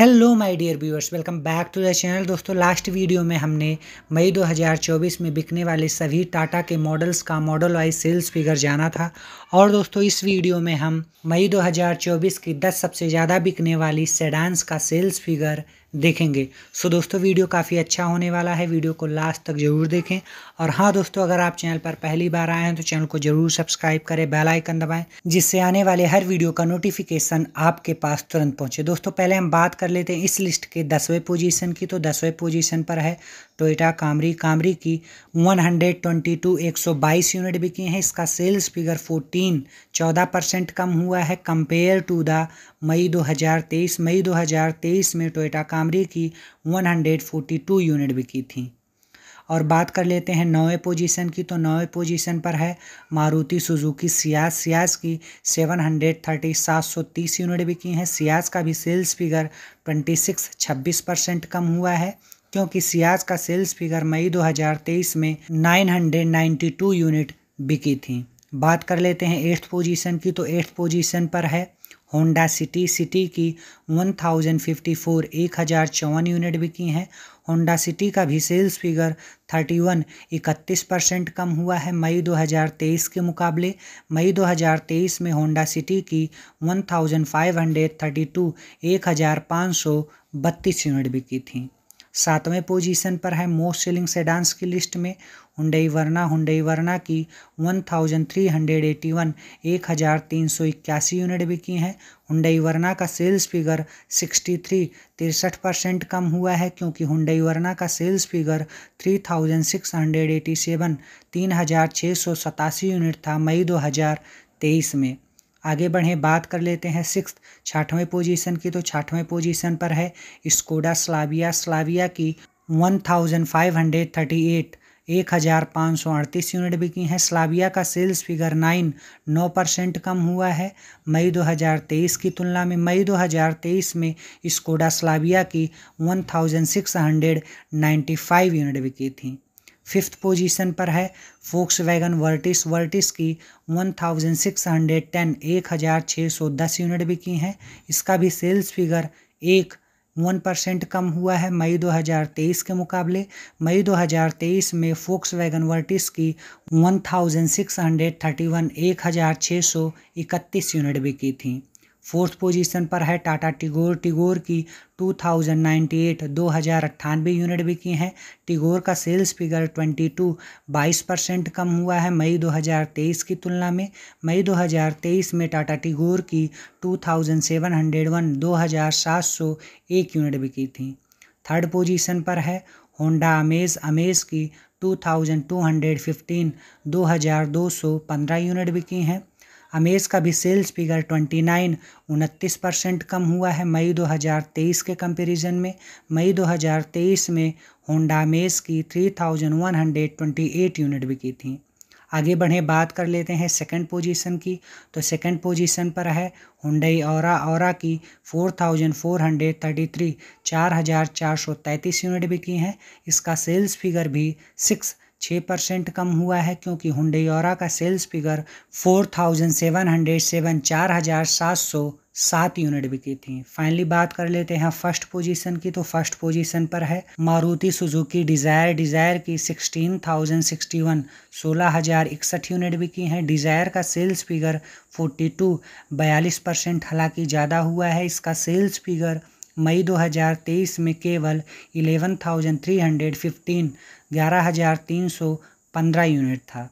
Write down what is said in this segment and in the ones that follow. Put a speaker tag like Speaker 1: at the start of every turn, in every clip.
Speaker 1: hello my dear viewers welcome back to the channel दोस्तों last video में हमने मई 2024 में बिकने वाले सभी टाटा के मॉडल्स का मॉडल वाइज सेल्स फिगर जाना था और दोस्तों इस वीडियो में हम मई 2024 की 10 सबसे ज़्यादा बिकने वाली सेडान्स का सेल्स फिगर देखेंगे सो दोस्तों वीडियो काफ़ी अच्छा होने वाला है वीडियो को लास्ट तक ज़रूर देखें और हाँ दोस्तों अगर आप चैनल पर पहली बार आए हैं तो चैनल को ज़रूर सब्सक्राइब करें बेल आइकन दबाएं जिससे आने वाले हर वीडियो का नोटिफिकेशन आपके पास तुरंत पहुंचे दोस्तों पहले हम बात कर लेते हैं इस लिस्ट के दसवें पोजिशन की तो दसवें पोजिशन पर है टोयटा कामरी कामरी की 122 122 यूनिट बिकी हैं इसका सेल्स फिगर 14 14 परसेंट कम हुआ है कंपेयर टू द मई 2023 मई 2023 में टोयटा कामरी की 142 यूनिट बिकी थी और बात कर लेते हैं नौवे पोजीशन की तो नौवे पोजीशन पर है मारुति सुजुकी सियाज सियाज की सेवन हंड्रेड थर्टी सात सौ तीस यूनिट बिकी हैं सियाज का भी सेल्स फिगर ट्वेंटी सिक्स छब्बीस परसेंट कम हुआ है क्योंकि सियाज का सेल्स फिगर मई 2023 में 992 यूनिट बिकी थी बात कर लेते हैं एट्थ पोजीशन की तो एट्थ पोजीशन पर है होंडा सिटी सिटी की 1054 एक हज़ार चौवन यूनिट बिकी हैं होंडा सिटी का भी सेल्स फिगर 31 इकतीस परसेंट कम हुआ है मई 2023 के मुकाबले मई 2023 में होंडा सिटी की 1532 एक हज़ार पाँच सौ बत्तीस यूनिट बिकी थी सातवें पोजीशन पर है मोस्ट सेलिंग सेडांस की लिस्ट में हुडई वरना हुडई वरना की one thousand three hundred eighty one एक हज़ार तीन सौ इक्यासी यूनिट बिकी हैं हुडई वरना का सेल्स फिगर सिक्सटी थ्री तिरसठ परसेंट कम हुआ है क्योंकि हुडई वरना का sales figure three thousand six hundred eighty seven तीन हज़ार छः सौ सतासी यूनिट था मई दो हज़ार तेईस में आगे बढ़ें बात कर लेते हैं सिक्स छाठवें पोजीशन की तो छाठवें पोजीशन पर है स्कोडा स्लाविया स्लाविया की one thousand five hundred thirty eight एक हज़ार पाँच सौ अड़तीस यूनिट बिकी हैं स्लाविया का सेल्स फिगर नाइन नौ परसेंट कम हुआ है मई 2023 की तुलना में मई 2023 में स्कोडा स्लाविया की one thousand six hundred ninety five unit बिकी थी फिफ्थ पोजीशन पर है फोक्स वैगन वर्टिस वर्टिस की 1610 1610 यूनिट भी की हैं इसका भी सेल्स फिगर एक वन परसेंट कम हुआ है मई 2023 के मुकाबले मई 2023 में फोक्स वैगन वर्टिस की 1631 1631 यूनिट भी की थी फोर्थ पोजीशन पर है टाटा टिगोर टिगोर की टू थाउजेंड नाइन्टी एट दो हज़ार अट्ठानबे यूनिट भी की हैं टिगोर का सेल्स फिगर ट्वेंटी टू बाईस परसेंट कम हुआ है मई दो हज़ार तेईस की तुलना में मई दो हज़ार तेईस में टाटा टिगोर की two thousand seven hundred one दो हज़ार सात सौ एक यूनिट भी की थी थर्ड पोजीशन पर है होंडा अमेज अमेज की two thousand two hundred fifteen दो हज़ार दो सौ पंद्रह यूनिट बिकी हैं अमेज़ का भी सेल्स फिगर 29 उनतीस परसेंट कम हुआ है मई 2023 के कंपैरिजन में मई 2023 में होंडा अमेज़ की 3128 यूनिट बिकी थी आगे बढ़े बात कर लेते हैं सेकंड पोजीशन की तो सेकंड पोजीशन पर है हुंडई और और की 4433 4433 यूनिट बिकी हैं इसका सेल्स फिगर भी सिक्स छः परसेंट कम हुआ है क्योंकि हुंडयोरा का sales figure four thousand seven hundred seven चार हज़ार सात सौ सात यूनिट बिकी थी फाइनली बात कर लेते हैं फर्स्ट पोजीशन की तो फर्स्ट पोजीशन पर है मारुति सुजुकी डिज़ायर डिज़ायर की सिक्सटीन थाउजेंड सिक्सटी वन सोलह हज़ार इकसठ यूनिट बिकी हैं डिज़ायर का सेल्स फिगर फोर्टी टू बयालीस परसेंट हालांकि ज़्यादा हुआ है इसका सेल्स फिगर मई 2023 में केवल 11,315 11,315 यूनिट था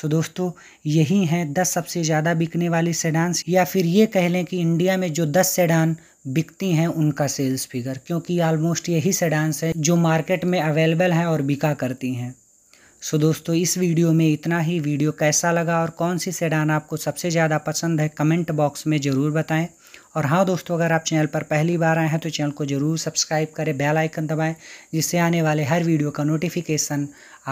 Speaker 1: सो दोस्तों यही हैं दस सबसे ज़्यादा बिकने वाली सेडान्स या फिर ये कह लें कि इंडिया में जो दस सेडान बिकती हैं उनका सेल्स फिगर क्योंकि ऑलमोस्ट यही सेडान्स है जो मार्केट में अवेलेबल हैं और बिका करती हैं सो दोस्तों इस वीडियो में इतना ही वीडियो कैसा लगा और कौन सी सेडान आपको सबसे ज़्यादा पसंद है कमेंट बॉक्स में ज़रूर बताएं और हाँ दोस्तों अगर आप चैनल पर पहली बार आए हैं तो चैनल को ज़रूर सब्सक्राइब करें बेल आइकन दबाएं जिससे आने वाले हर वीडियो का नोटिफिकेशन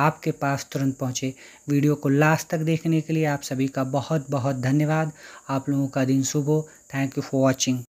Speaker 1: आपके पास तुरंत पहुंचे वीडियो को लास्ट तक देखने के लिए आप सभी का बहुत बहुत धन्यवाद आप लोगों का दिन शुभ हो थैंक यू फॉर वॉचिंग